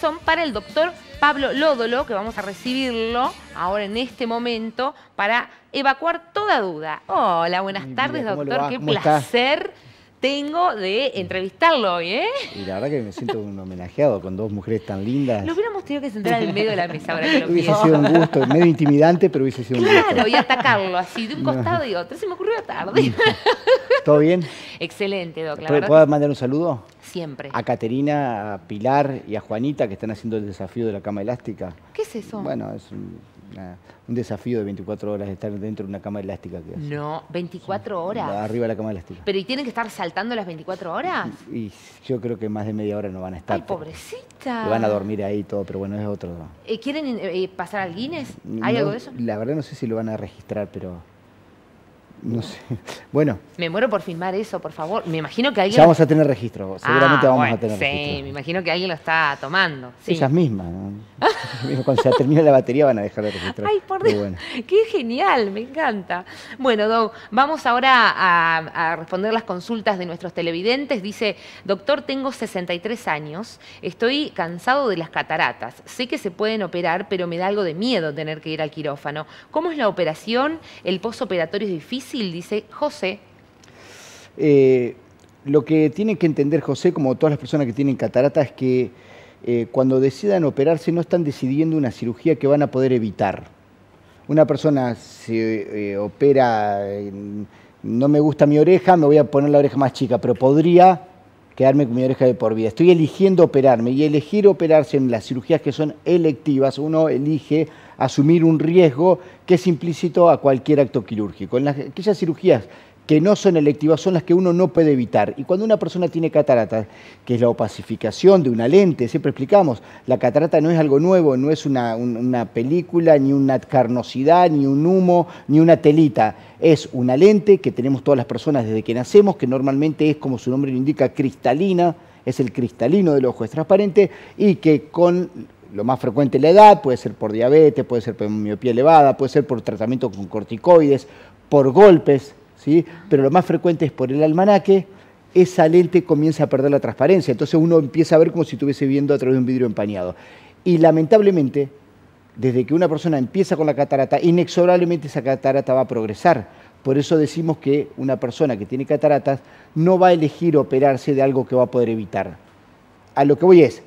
son para el doctor Pablo Lódolo, que vamos a recibirlo ahora en este momento para evacuar toda duda. Hola, buenas tardes, doctor. Qué placer. tengo de entrevistarlo hoy, ¿eh? Y la verdad que me siento un homenajeado con dos mujeres tan lindas. Lo hubiéramos tenido que sentar en medio de la mesa ahora que lo Hubiese sido un gusto, medio intimidante, pero hubiese sido un gusto. Claro, y atacarlo así, de un costado y otro. Se me ocurrió tarde. ¿Todo bien? Excelente, doctor. mandar un saludo? Siempre. A Caterina, a Pilar y a Juanita que están haciendo el desafío de la cama elástica. ¿Qué es eso? Bueno, es un, desafío de 24 horas de estar dentro de una cama elástica. Que no, 24 horas. Arriba de la cama elástica. ¿Pero y tienen que estar saltando las 24 horas? Y, yo creo que más de media hora no van a estar. ¡Ay, pobrecita! Van a dormir ahí todo, pero bueno, es otro. Eh, ¿Quieren eh, eh, pasar al Guinness? ¿Hay algo de eso? La verdad no sé si lo van a registrar, pero... No sé. Bueno. Me muero por filmar eso, por favor. Me imagino que alguien. Ya vamos a tener registro, seguramente ah, vamos a tener registro. Sí, me imagino que alguien lo está tomando. Sí. Ellas mismas. Cuando se termine la batería van a dejar de registrar. Ay, por Dios. Qué genial, me encanta. Bueno, Doug, vamos ahora a, a, responder las consultas de nuestros televidentes. Dice, doctor, tengo 63 años, estoy cansado de las cataratas. Sé que se pueden operar, pero me da algo de miedo tener que ir al quirófano. ¿Cómo es la operación? ¿El postoperatorio es difícil? dice José. Eh, lo que tiene que entender José, como todas las personas que tienen cataratas, es que eh, cuando decidan operarse no están decidiendo una cirugía que van a poder evitar. Una persona se eh, opera, no me gusta mi oreja, me voy a poner la oreja más chica, pero podría quedarme con mi oreja de por vida. Estoy eligiendo operarme y elegir operarse en las cirugías que son electivas, uno elige asumir un riesgo que es implícito a cualquier acto quirúrgico. En aquellas cirugías que no son electivas son las que uno no puede evitar. Y cuando una persona tiene cataratas, que es la opacificación de una lente, siempre explicamos, la catarata no es algo nuevo, no es una, una película, ni una carnosidad, ni un humo, ni una telita. Es una lente que tenemos todas las personas desde que nacemos, que normalmente es, como su nombre lo indica, cristalina, es el cristalino del ojo, es transparente, y que con lo más frecuente es la edad, puede ser por diabetes, puede ser por miopía elevada, puede ser por tratamiento con corticoides, por golpes, ¿sí? pero lo más frecuente es por el almanaque, esa lente comienza a perder la transparencia, entonces uno empieza a ver como si estuviese viendo a través de un vidrio empañado. Y lamentablemente, desde que una persona empieza con la catarata, inexorablemente esa catarata va a progresar. Por eso decimos que una persona que tiene cataratas no va a elegir operarse de algo que va a poder evitar. A lo que voy es,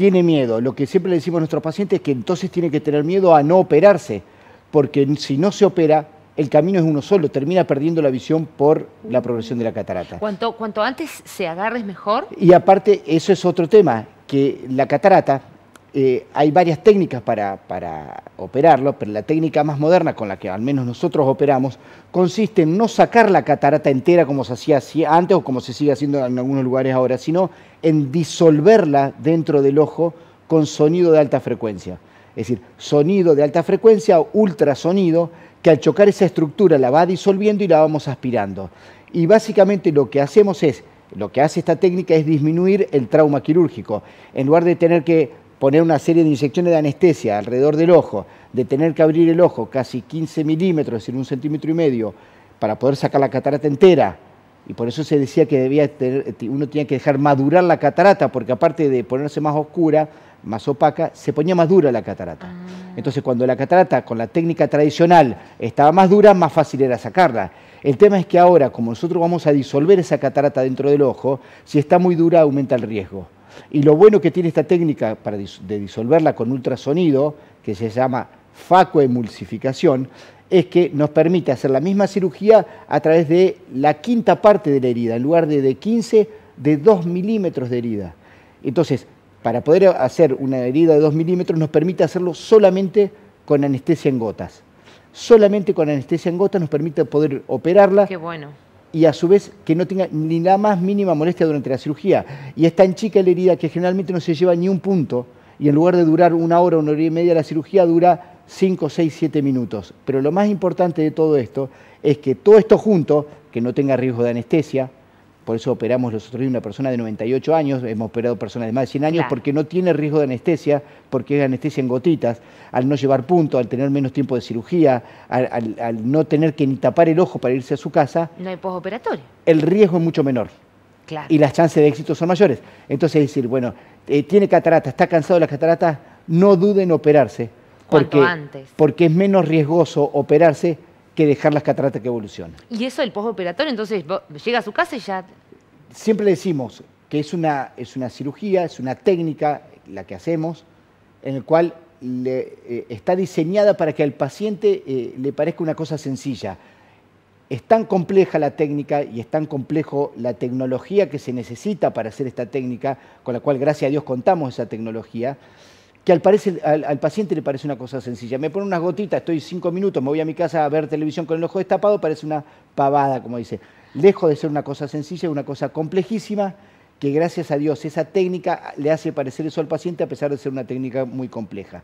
tiene miedo. Lo que siempre le decimos a nuestros pacientes es que entonces tiene que tener miedo a no operarse, porque si no se opera, el camino es uno solo, termina perdiendo la visión por la progresión de la catarata. Cuanto, cuanto antes se agarre es mejor. Y aparte, eso es otro tema, que la catarata eh, hay varias técnicas para, para, operarlo, pero la técnica más moderna con la que al menos nosotros operamos consiste en no sacar la catarata entera como se hacía antes o como se sigue haciendo en algunos lugares ahora, sino en disolverla dentro del ojo con sonido de alta frecuencia. Es decir, sonido de alta frecuencia, ultrasonido, que al chocar esa estructura la va disolviendo y la vamos aspirando. Y básicamente lo que hacemos es, lo que hace esta técnica es disminuir el trauma quirúrgico. En lugar de tener que poner una serie de inyecciones de anestesia alrededor del ojo, de tener que abrir el ojo casi 15 milímetros, es decir, un centímetro y medio, para poder sacar la catarata entera, y por eso se decía que debía uno tenía que dejar madurar la catarata, porque aparte de ponerse más oscura, más opaca, se ponía más dura la catarata. Ah. Entonces cuando la catarata con la técnica tradicional estaba más dura, más fácil era sacarla. El tema es que ahora, como nosotros vamos a disolver esa catarata dentro del ojo, si está muy dura aumenta el riesgo. Y lo bueno que tiene esta técnica para de disolverla con ultrasonido, que se llama facoemulsificación, es que nos permite hacer la misma cirugía a través de la quinta parte de la herida, en lugar de, de 15, de 2 milímetros de herida. Entonces, para poder hacer una herida de 2 milímetros nos permite hacerlo solamente con anestesia en gotas. Solamente con anestesia en gotas nos permite poder operarla. Qué bueno y a su vez que no tenga ni la más mínima molestia durante la cirugía. Y es tan chica la herida que generalmente no se lleva ni un punto y en lugar de durar una hora, una hora y media, la cirugía dura 5, 6, 7 minutos. Pero lo más importante de todo esto es que todo esto junto, que no tenga riesgo de anestesia, por eso operamos los otros una persona de 98 años, hemos operado personas de más de 100 años, porque no tiene riesgo de anestesia, porque es anestesia en gotitas, al no llevar punto, al tener menos tiempo de cirugía, al, no tener que ni tapar el ojo para irse a su casa. No hay posoperatorio. El riesgo es mucho menor. Y las chances de éxito son mayores. Entonces, decir, bueno, eh, tiene catarata, está cansado de las cataratas, no duden en operarse. Porque, antes. porque es menos riesgoso operarse que dejar las cataratas que evolucionen. ¿Y eso el postoperatorio? Entonces, llega a su casa y ya... Siempre decimos que es una, es una cirugía, es una técnica, la que hacemos, en el cual eh, está diseñada para que al paciente eh, le parezca una cosa sencilla. Es tan compleja la técnica y es tan complejo la tecnología que se necesita para hacer esta técnica, con la cual gracias a Dios contamos esa tecnología, que al, paciente le parece una cosa sencilla. Me pone unas gotitas, estoy cinco minutos, me voy a mi casa a ver televisión con el ojo destapado, parece una pavada, como dice. Lejos de ser una cosa sencilla, es una cosa complejísima, que gracias a Dios esa técnica le hace parecer eso al paciente a pesar de ser una técnica muy compleja.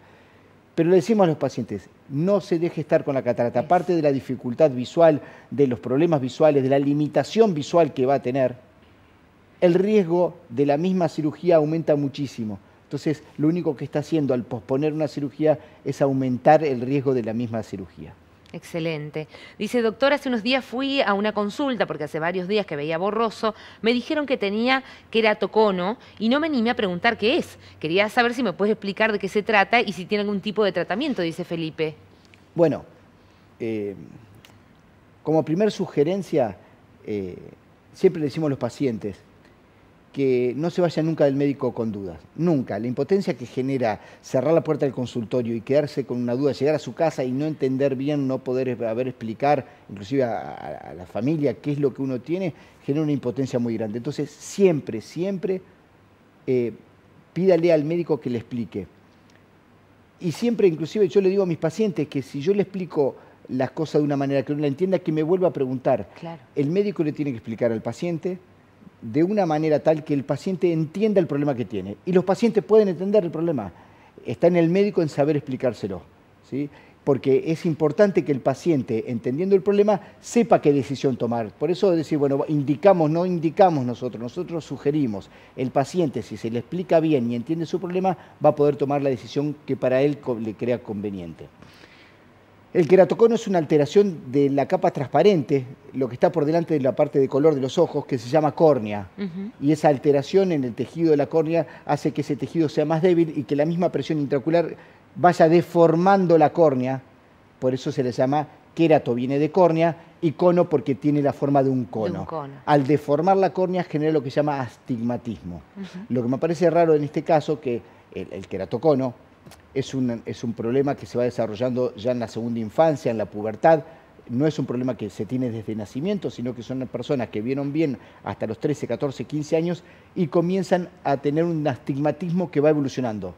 Pero le decimos a los pacientes, no se deje estar con la catarata. Aparte de la dificultad visual, de los problemas visuales, de la limitación visual que va a tener, el riesgo de la misma cirugía aumenta muchísimo. Entonces, lo único que está haciendo al posponer una cirugía es aumentar el riesgo de la misma cirugía. Excelente. Dice, doctor, hace unos días fui a una consulta, porque hace varios días que veía borroso, me dijeron que tenía queratocono y no me animé a preguntar qué es. Quería saber si me puedes explicar de qué se trata y si tiene algún tipo de tratamiento, dice Felipe. Bueno, eh, como primer sugerencia, eh, siempre decimos los pacientes, que no se vaya nunca del médico con dudas, nunca. La impotencia que genera cerrar la puerta del consultorio y quedarse con una duda, llegar a su casa y no entender bien, no poder haber explicar, inclusive a, la familia, qué es lo que uno tiene, genera una impotencia muy grande. Entonces, siempre, siempre eh, pídale al médico que le explique. Y siempre, inclusive, yo le digo a mis pacientes que si yo le explico las cosas de una manera que no la entienda, que me vuelva a preguntar. Claro. El médico le tiene que explicar al paciente, de una manera tal que el paciente entienda el problema que tiene. Y los pacientes pueden entender el problema. Está en el médico en saber explicárselo. ¿sí? Porque es importante que el paciente, entendiendo el problema, sepa qué decisión tomar. Por eso es decir, bueno, indicamos, no indicamos nosotros, nosotros sugerimos. El paciente, si se le explica bien y entiende su problema, va a poder tomar la decisión que para él le crea conveniente. El queratocono es una alteración de la capa transparente, lo que está por delante de la parte de color de los ojos, que se llama córnea. Y esa alteración en el tejido de la córnea hace que ese tejido sea más débil y que la misma presión intraocular vaya deformando la córnea. Por eso se le llama querato, viene de córnea, y cono porque tiene la forma de un cono. Al deformar la córnea genera lo que se llama astigmatismo. Lo que me parece raro en este caso, que el, el queratocono, es un, es un problema que se va desarrollando ya en la segunda infancia, en la pubertad. No es un problema que se tiene desde nacimiento, sino que son personas que vieron bien hasta los 13, 14, 15 años y comienzan a tener un astigmatismo que va evolucionando.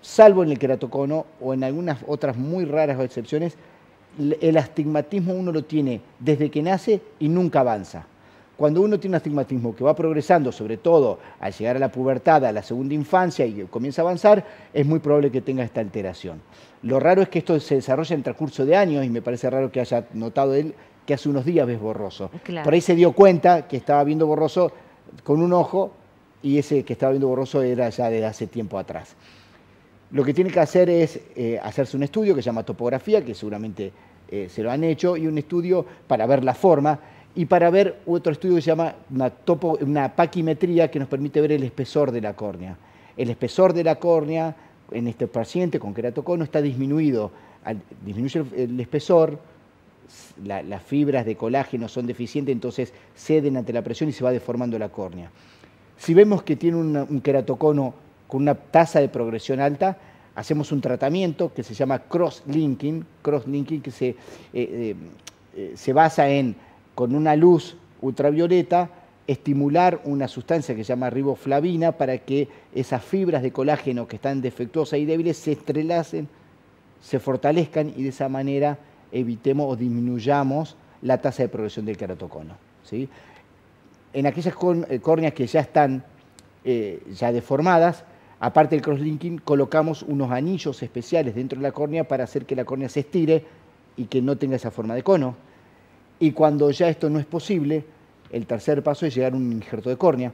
Salvo en el queratocono o en algunas otras muy raras excepciones, el astigmatismo uno lo tiene desde que nace y nunca avanza. Cuando uno tiene un astigmatismo que va progresando, sobre todo al llegar a la pubertad, a la segunda infancia y comienza a avanzar, es muy probable que tenga esta alteración. Lo raro es que esto se desarrolla en transcurso de años y me parece raro que haya notado él que hace unos días ves borroso. Por ahí se dio cuenta que estaba viendo borroso con un ojo y ese que estaba viendo borroso era ya desde hace tiempo atrás. Lo que tiene que hacer es eh, hacerse un estudio que se llama topografía, que seguramente eh, se lo han hecho, y un estudio para ver la forma y para ver otro estudio que se llama una, una paquimetría que nos permite ver el espesor de la córnea. El espesor de la córnea en este paciente con queratocono está disminuido, disminuye el, espesor, las fibras de colágeno son deficientes, entonces ceden ante la presión y se va deformando la córnea. Si vemos que tiene un queratocono con una tasa de progresión alta, hacemos un tratamiento que se llama cross-linking, cross-linking que se, eh, eh, eh, se basa en con una luz ultravioleta estimular una sustancia que se llama riboflavina para que esas fibras de colágeno que están defectuosas y débiles se estrelacen, se fortalezcan y de esa manera evitemos o disminuyamos la tasa de progresión del queratocono. En aquellas eh, córneas que ya están eh, ya deformadas, aparte del crosslinking, colocamos unos anillos especiales dentro de la córnea para hacer que la córnea se estire y que no tenga esa forma de cono. Y cuando ya esto no es posible, el tercer paso es llegar a un injerto de córnea,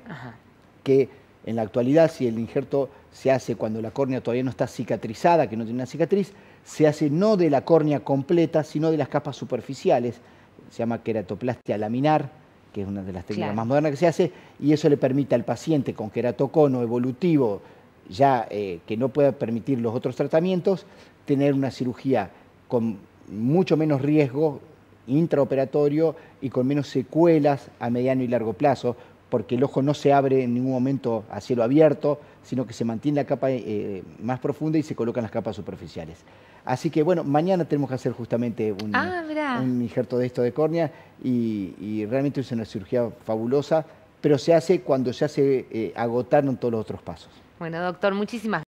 que en la actualidad, si el injerto se hace cuando la córnea todavía no está cicatrizada, que no tiene una cicatriz, se hace no de la córnea completa, sino de las capas superficiales, se llama queratoplastia laminar, que es una de las técnicas más modernas que se hace, y eso le permite al paciente con queratocono evolutivo, ya eh, que no pueda permitir los otros tratamientos, tener una cirugía con mucho menos riesgo intraoperatorio y con menos secuelas a mediano y largo plazo, porque el ojo no se abre en ningún momento a cielo abierto, sino que se mantiene la capa eh, eh, más profunda y se colocan las capas superficiales. Así que bueno, mañana tenemos que hacer justamente un, ah, injerto de esto de córnea y, realmente es una cirugía fabulosa, pero se hace cuando ya se eh, agotaron todos los otros pasos. Bueno, doctor, muchísimas gracias.